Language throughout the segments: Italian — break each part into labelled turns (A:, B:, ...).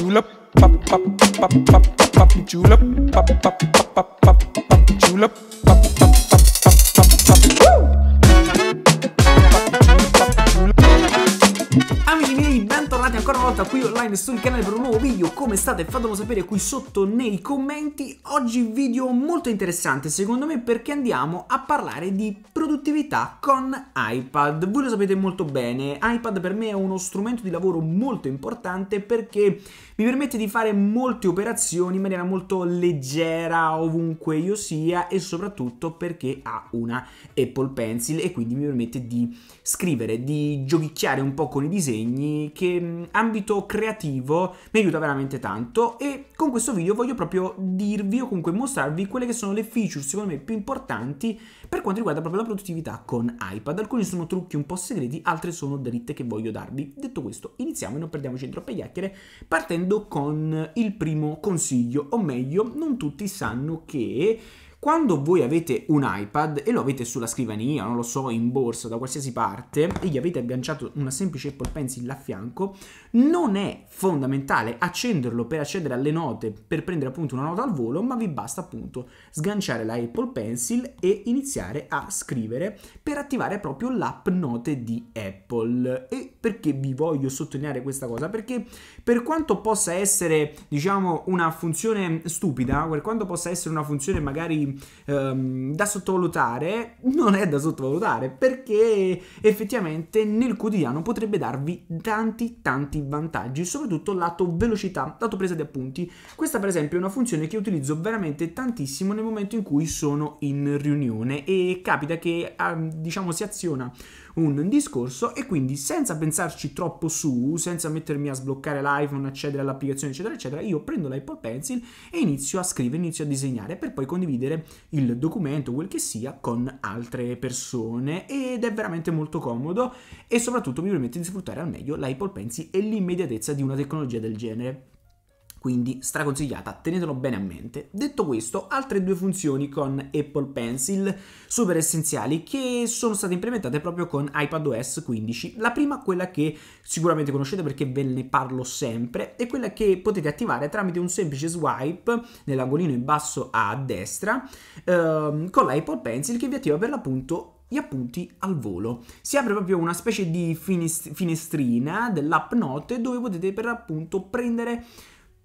A: Julep, pop pop pop pop pop Julep, pop pop pop pop pop Julep. ancora una volta qui online sul canale per un nuovo video Come state? Fatemelo sapere qui sotto nei commenti Oggi video molto interessante secondo me perché andiamo a parlare di produttività con iPad Voi lo sapete molto bene, iPad per me è uno strumento di lavoro molto importante Perché mi permette di fare molte operazioni in maniera molto leggera ovunque io sia E soprattutto perché ha una Apple Pencil e quindi mi permette di scrivere, di giochicchiare un po' con i disegni che mm, ambito creativo mi aiuta veramente tanto e con questo video voglio proprio dirvi o comunque mostrarvi quelle che sono le feature secondo me più importanti per quanto riguarda proprio la produttività con iPad. Alcuni sono trucchi un po' segreti, altri sono dritte che voglio darvi. Detto questo, iniziamo e non perdiamoci in troppe chiacchiere partendo con il primo consiglio, o meglio, non tutti sanno che quando voi avete un iPad e lo avete sulla scrivania, non lo so, in borsa, da qualsiasi parte, e gli avete agganciato una semplice Apple Pencil là a fianco, non è fondamentale accenderlo per accedere alle note, per prendere appunto una nota al volo, ma vi basta appunto sganciare la Apple Pencil e iniziare a scrivere per attivare proprio l'app note di Apple. E perché vi voglio sottolineare questa cosa? Perché per quanto possa essere, diciamo, una funzione stupida, per quanto possa essere una funzione magari quindi ehm, da sottovalutare non è da sottovalutare perché effettivamente nel quotidiano potrebbe darvi tanti tanti vantaggi, soprattutto lato velocità, lato presa di appunti. Questa per esempio è una funzione che utilizzo veramente tantissimo nel momento in cui sono in riunione e capita che ehm, diciamo si aziona un discorso e quindi senza pensarci troppo su, senza mettermi a sbloccare l'iPhone, accedere all'applicazione, eccetera, eccetera, io prendo l'Apple Pencil e inizio a scrivere, inizio a disegnare per poi condividere il documento, quel che sia, con altre persone ed è veramente molto comodo e soprattutto mi permette di sfruttare al meglio l'Apple Pencil e l'immediatezza di una tecnologia del genere quindi straconsigliata, tenetelo bene a mente. Detto questo, altre due funzioni con Apple Pencil super essenziali che sono state implementate proprio con iPadOS 15. La prima, quella che sicuramente conoscete perché ve ne parlo sempre, è quella che potete attivare tramite un semplice swipe nell'angolino in basso a destra ehm, con l'Apple Pencil che vi attiva per l'appunto gli appunti al volo. Si apre proprio una specie di finestrina dell'app note dove potete per l'appunto prendere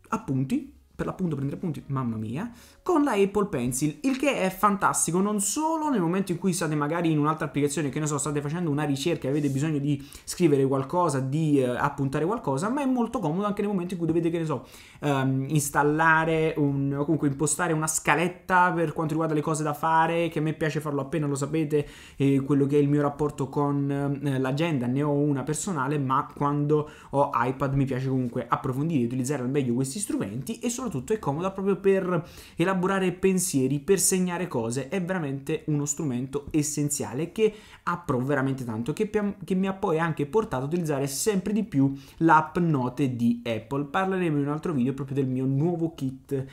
A: appunti per l'appunto prendere punti, mamma mia, con la Apple Pencil, il che è fantastico non solo nel momento in cui state magari in un'altra applicazione, che ne so, state facendo una ricerca e avete bisogno di scrivere qualcosa, di eh, appuntare qualcosa, ma è molto comodo anche nel momento in cui dovete, che ne so, ehm, installare un, o comunque impostare una scaletta per quanto riguarda le cose da fare, che a me piace farlo appena lo sapete, eh, quello che è il mio rapporto con eh, l'agenda, ne ho una personale, ma quando ho iPad mi piace comunque approfondire, e utilizzare al meglio questi strumenti e sono soprattutto è comoda proprio per elaborare pensieri, per segnare cose, è veramente uno strumento essenziale che apro veramente tanto, che, che mi ha poi anche portato a utilizzare sempre di più l'app note di Apple. Parleremo in un altro video proprio del mio nuovo kit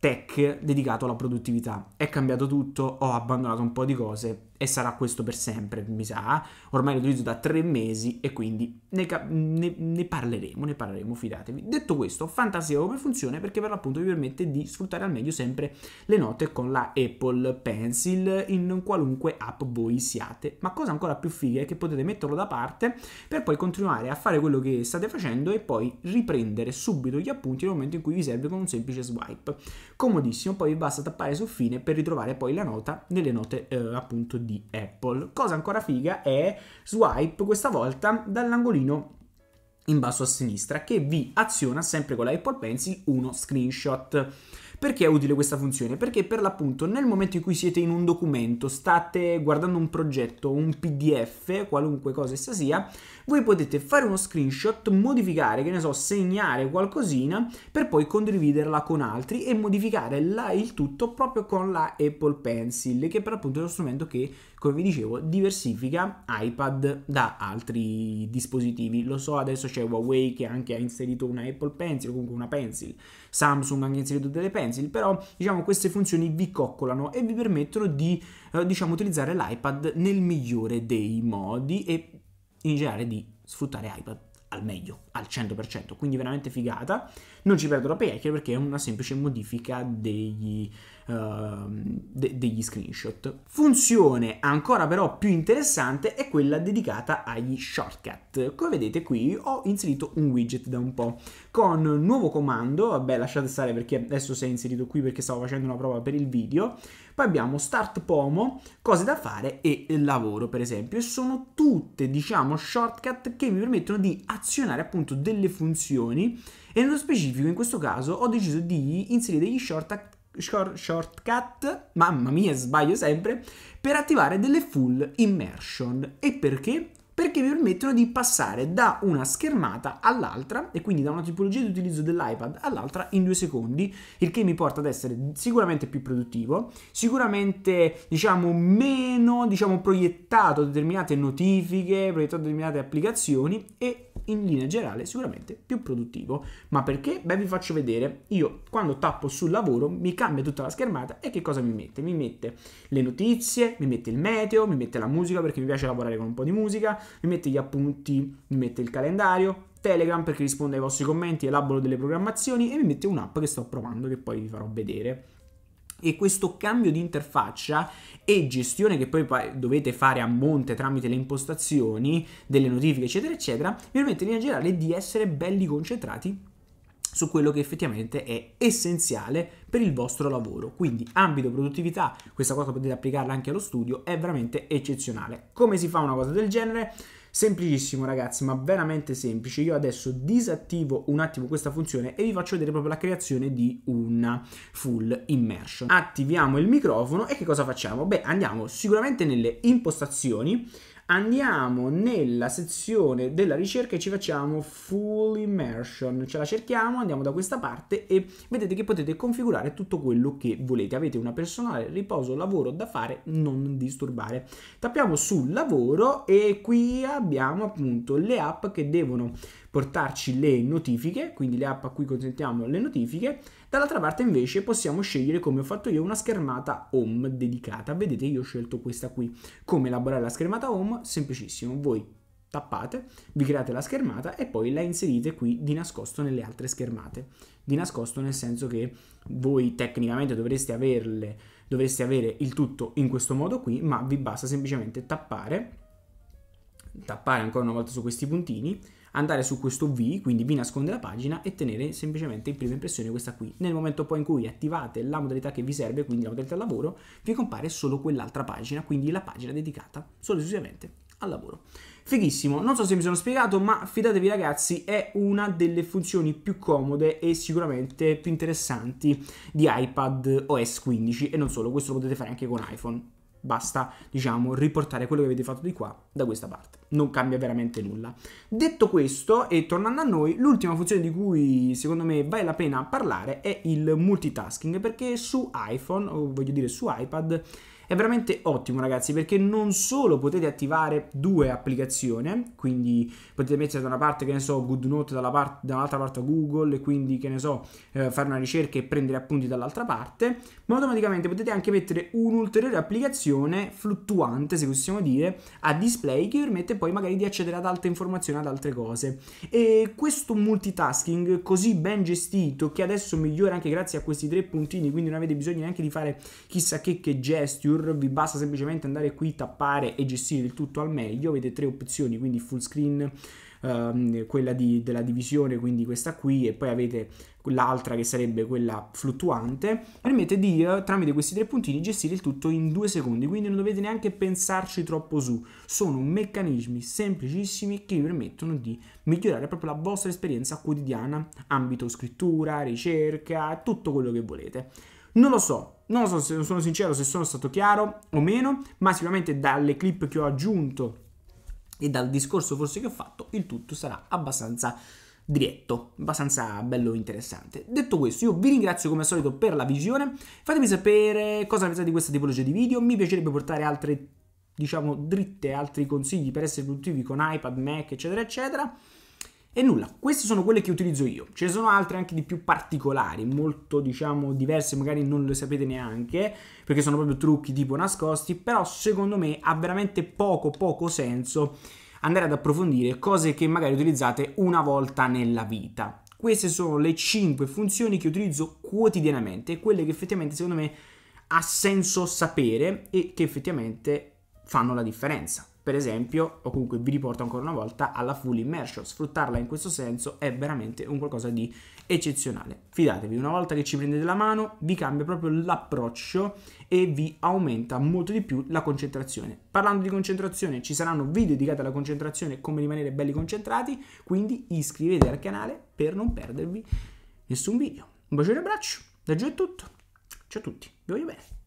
A: tech dedicato alla produttività. È cambiato tutto, ho abbandonato un po' di cose e sarà questo per sempre, mi sa. Ormai lo utilizzo da tre mesi e quindi ne, ne, ne parleremo, ne parleremo, fidatevi. Detto questo, fantastico come funziona perché per l'appunto vi permette di sfruttare al meglio sempre le note con la Apple Pencil in qualunque app voi siate. Ma cosa ancora più figa è che potete metterlo da parte per poi continuare a fare quello che state facendo e poi riprendere subito gli appunti nel momento in cui vi serve con un semplice swipe comodissimo, poi vi basta tappare su fine per ritrovare poi la nota nelle note eh, appunto di Apple. Cosa ancora figa è swipe questa volta dall'angolino in basso a sinistra che vi aziona sempre con la Apple Pencil uno screenshot. Perché è utile questa funzione? Perché per l'appunto nel momento in cui siete in un documento, state guardando un progetto, un PDF, qualunque cosa essa sia, voi potete fare uno screenshot, modificare, che ne so, segnare qualcosina per poi condividerla con altri e modificare la, il tutto proprio con la Apple Pencil, che per l'appunto è uno strumento che, come vi dicevo, diversifica iPad da altri dispositivi. Lo so, adesso c'è c'è Huawei che anche ha inserito una Apple Pencil, comunque una Pencil, Samsung ha anche inserito delle Pencil, però diciamo queste funzioni vi coccolano e vi permettono di eh, diciamo utilizzare l'iPad nel migliore dei modi e in generale di sfruttare iPad al meglio, al 100%, quindi veramente figata. Non ci perdo la pecchia perché è una semplice modifica degli Ehm, de- degli screenshot. Funzione ancora però più interessante è quella dedicata agli shortcut. Come vedete qui ho inserito un widget da un po' con nuovo comando, vabbè lasciate stare perché adesso si è inserito qui perché stavo facendo una prova per il video, poi abbiamo start pomo, cose da fare e lavoro per esempio e sono tutte diciamo shortcut che mi permettono di azionare appunto delle funzioni e nello specifico in questo caso ho deciso di inserire degli shortcut shortcut, mamma mia sbaglio sempre, per attivare delle full immersion. E perché? perché mi permettono di passare da una schermata all'altra e quindi da una tipologia di utilizzo dell'iPad all'altra in due secondi, il che mi porta ad essere sicuramente più produttivo, sicuramente diciamo meno diciamo, proiettato a determinate notifiche, proiettato a determinate applicazioni e in linea generale sicuramente più produttivo. Ma perché? Beh, vi faccio vedere. Io quando tappo sul lavoro mi cambia tutta la schermata e che cosa mi mette? Mi mette le notizie, mi mette il meteo, mi mette la musica perché mi piace lavorare con un po' di musica, mi mette gli appunti, mi mette il calendario, Telegram perché risponde ai vostri commenti, elaboro delle programmazioni e mi mette un'app che sto provando che poi vi farò vedere. E questo cambio di interfaccia e gestione che poi dovete fare a monte tramite le impostazioni delle notifiche, eccetera, eccetera, vi permette in generale di essere belli concentrati su quello che effettivamente è essenziale per il vostro lavoro. Quindi ambito produttività, questa cosa potete applicarla anche allo studio, è veramente eccezionale. Come si fa una cosa del genere? Semplicissimo ragazzi, ma veramente semplice. Io adesso disattivo un attimo questa funzione e vi faccio vedere proprio la creazione di una full immersion. Attiviamo il microfono e che cosa facciamo? Beh, andiamo sicuramente nelle impostazioni andiamo nella sezione della ricerca e ci facciamo full immersion, ce la cerchiamo, andiamo da questa parte e vedete che potete configurare tutto quello che volete, avete una personale riposo lavoro da fare, non disturbare. Tappiamo sul lavoro e qui abbiamo appunto le app che devono portarci le notifiche, quindi le app a cui consentiamo le notifiche, dall'altra parte invece possiamo scegliere come ho fatto io una schermata home dedicata, vedete io ho scelto questa qui, come elaborare la schermata home, semplicissimo, voi tappate, vi create la schermata e poi la inserite qui di nascosto nelle altre schermate. Di nascosto nel senso che voi tecnicamente dovreste, averle, dovreste avere il tutto in questo modo qui, ma vi basta semplicemente tappare tappare ancora una volta su questi puntini, andare su questo V, quindi vi nasconde la pagina e tenere semplicemente in prima impressione questa qui. Nel momento poi in cui attivate la modalità che vi serve, quindi la modalità lavoro, vi compare solo quell'altra pagina, quindi la pagina dedicata solo e esclusivamente al lavoro. Fighissimo, non so se mi sono spiegato, ma fidatevi ragazzi, è una delle funzioni più comode e sicuramente più interessanti di iPad OS 15 e non solo, questo lo potete fare anche con iPhone. Basta, diciamo, riportare quello che avete fatto di qua da questa parte non cambia veramente nulla. Detto questo, e tornando a noi, l'ultima funzione di cui secondo me vale la pena parlare è il multitasking, perché su iPhone, o voglio dire su iPad, è veramente ottimo ragazzi perché non solo potete attivare due applicazioni, quindi potete mettere da una parte che ne so GoodNote, dalla part- dall'altra parte Google e quindi che ne so eh, fare una ricerca e prendere appunti dall'altra parte, ma automaticamente potete anche mettere un'ulteriore applicazione fluttuante se possiamo dire a display che permette poi magari di accedere ad altre informazioni, ad altre cose. E questo multitasking così ben gestito, che adesso migliora anche grazie a questi tre puntini, quindi non avete bisogno neanche di fare chissà che, che gesture, vi basta semplicemente andare qui, tappare e gestire il tutto al meglio. Avete tre opzioni, quindi full screen Ehm, quella di, della divisione, quindi questa qui, e poi avete l'altra che sarebbe quella fluttuante, permette di eh, tramite questi tre puntini gestire il tutto in due secondi, quindi non dovete neanche pensarci troppo su, sono meccanismi semplicissimi che vi permettono di migliorare proprio la vostra esperienza quotidiana, ambito scrittura, ricerca, tutto quello che volete. Non lo so, non lo so se sono sincero se sono stato chiaro o meno, ma sicuramente dalle clip che ho aggiunto e dal discorso forse che ho fatto il tutto sarà abbastanza diretto, abbastanza bello interessante. Detto questo, io vi ringrazio come al solito per la visione, fatemi sapere cosa pensate di questa tipologia di video, mi piacerebbe portare altre, diciamo, dritte, altri consigli per essere produttivi con iPad, Mac, eccetera, eccetera. E nulla, queste sono quelle che utilizzo io. Ce ne sono altre anche di più particolari, molto diciamo diverse, magari non le sapete neanche, perché sono proprio trucchi tipo nascosti, però secondo me ha veramente poco poco senso andare ad approfondire cose che magari utilizzate una volta nella vita. Queste sono le 5 funzioni che utilizzo quotidianamente, quelle che effettivamente secondo me ha senso sapere e che effettivamente fanno la differenza per esempio, o comunque vi riporto ancora una volta alla full immersion. Sfruttarla in questo senso è veramente un qualcosa di eccezionale. Fidatevi, una volta che ci prendete la mano, vi cambia proprio l'approccio e vi aumenta molto di più la concentrazione. Parlando di concentrazione, ci saranno video dedicati alla concentrazione, e come rimanere belli concentrati, quindi iscrivetevi al canale per non perdervi nessun video. Un bacio e un abbraccio, da giù è tutto. Ciao a tutti, vi voglio bene.